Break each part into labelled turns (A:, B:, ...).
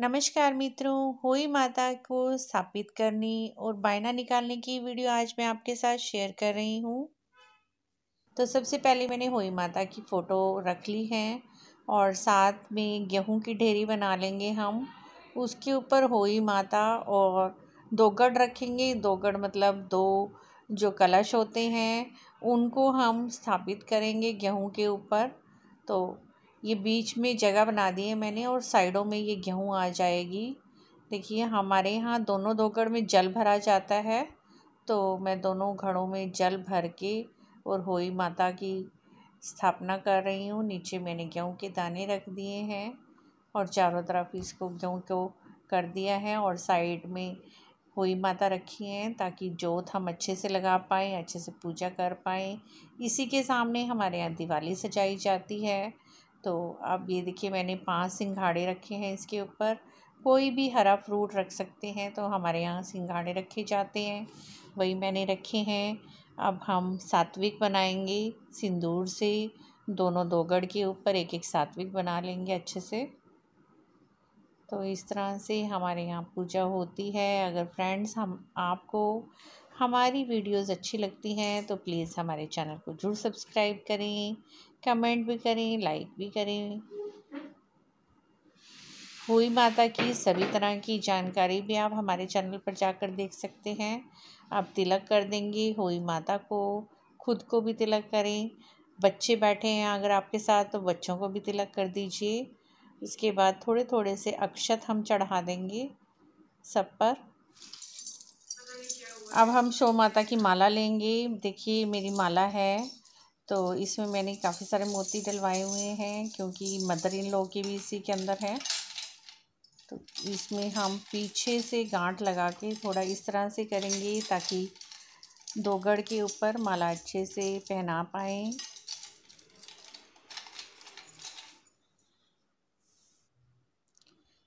A: नमस्कार मित्रों होई माता को स्थापित करने और बायना निकालने की वीडियो आज मैं आपके साथ शेयर कर रही हूँ तो सबसे पहले मैंने होई माता की फ़ोटो रख ली है और साथ में गेहूं की ढेरी बना लेंगे हम उसके ऊपर होई माता और दो गढ़ रखेंगे दो गढ़ मतलब दो जो कलश होते हैं उनको हम स्थापित करेंगे गेहूं के ऊपर तो ये बीच में जगह बना दी है मैंने और साइडों में ये गेहूँ आ जाएगी देखिए हमारे यहाँ दोनों दो में जल भरा जाता है तो मैं दोनों घड़ों में जल भर के और होई माता की स्थापना कर रही हूँ नीचे मैंने गेहूँ के दाने रख दिए हैं और चारों तरफ इसको गेहूँ को कर दिया है और साइड में होई माता रखी हैं ताकि जोत हम अच्छे से लगा पाएँ अच्छे से पूजा कर पाएँ इसी के सामने हमारे यहाँ दिवाली सजाई जाती है तो अब ये देखिए मैंने पांच सिंघाड़े रखे हैं इसके ऊपर कोई भी हरा फ्रूट रख सकते हैं तो हमारे यहाँ सिंघाड़े रखे जाते हैं वही मैंने रखे हैं अब हम सात्विक बनाएंगे सिंदूर से दोनों दो गढ़ के ऊपर एक एक सात्विक बना लेंगे अच्छे से तो इस तरह से हमारे यहाँ पूजा होती है अगर फ्रेंड्स हम आपको हमारी वीडियोस अच्छी लगती हैं तो प्लीज़ हमारे चैनल को जरूर सब्सक्राइब करें कमेंट भी करें लाइक भी करें हुई माता की सभी तरह की जानकारी भी आप हमारे चैनल पर जाकर देख सकते हैं आप तिलक कर देंगे हुई माता को खुद को भी तिलक करें बच्चे बैठे हैं अगर आपके साथ तो बच्चों को भी तिलक कर दीजिए इसके बाद थोड़े थोड़े से अक्षत हम चढ़ा देंगे सब पर अब हम शो माता की माला लेंगे देखिए मेरी माला है तो इसमें मैंने काफ़ी सारे मोती डलवाए हुए हैं क्योंकि मदर इन लॉ की भी इसी के अंदर है तो इसमें हम पीछे से गांठ लगा के थोड़ा इस तरह से करेंगे ताकि दो गढ़ के ऊपर माला अच्छे से पहना पाएँ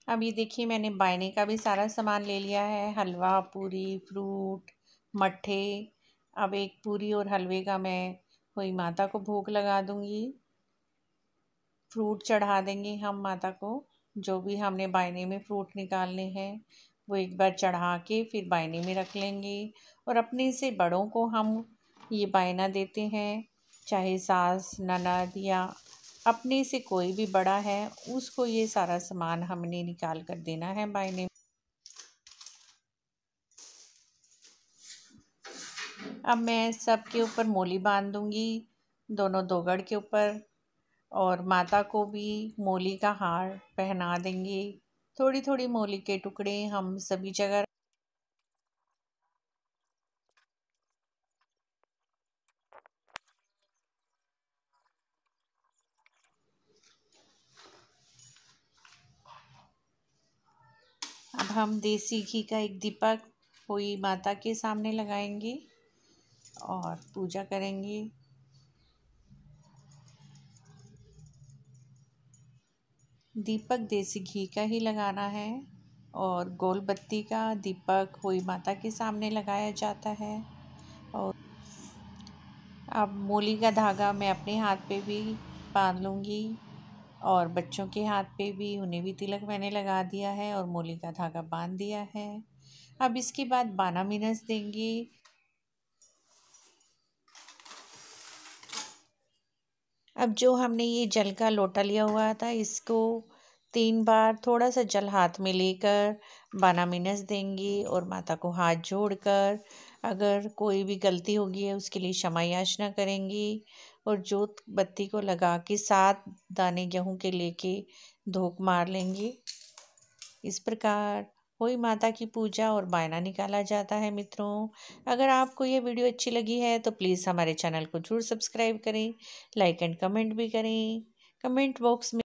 A: अब ये देखिए मैंने बायने का भी सारा सामान ले लिया है हलवा पूरी फ्रूट मट्ठे अब एक पूरी और हलवे का मैं हुई माता को भोग लगा दूंगी फ्रूट चढ़ा देंगे हम माता को जो भी हमने बायने में फ्रूट निकालने हैं वो एक बार चढ़ा के फिर बायने में रख लेंगे और अपने से बड़ों को हम ये बायना देते हैं चाहे सास ननद या अपने से कोई भी बड़ा है उसको ये सारा सामान हमने निकाल कर देना है बायने अब मैं सब के ऊपर मोली बांध दूँगी दोनों दोगड़ के ऊपर और माता को भी मोली का हार पहना देंगे थोड़ी थोड़ी मोली के टुकड़े हम सभी जगह अब हम देसी घी का एक दीपक हुई माता के सामने लगाएंगे और पूजा करेंगी दीपक देसी घी का ही लगाना है और गोल बत्ती का दीपक हुई माता के सामने लगाया जाता है और अब मूली का धागा मैं अपने हाथ पे भी बांध लूँगी और बच्चों के हाथ पे भी उन्हें भी तिलक मैंने लगा दिया है और मूली का धागा बांध दिया है अब इसके बाद बाना मिनस देंगी अब जो हमने ये जल का लोटा लिया हुआ था इसको तीन बार थोड़ा सा जल हाथ में लेकर बाना मिनस देंगे और माता को हाथ जोड़कर अगर कोई भी गलती होगी है उसके लिए क्षमा याचना करेंगी और जोत बत्ती को लगा के सात दाने गेहूं के लेके धोख मार लेंगे इस प्रकार वही माता की पूजा और बायना निकाला जाता है मित्रों अगर आपको ये वीडियो अच्छी लगी है तो प्लीज़ हमारे चैनल को जरूर सब्सक्राइब करें लाइक एंड कमेंट भी करें कमेंट बॉक्स में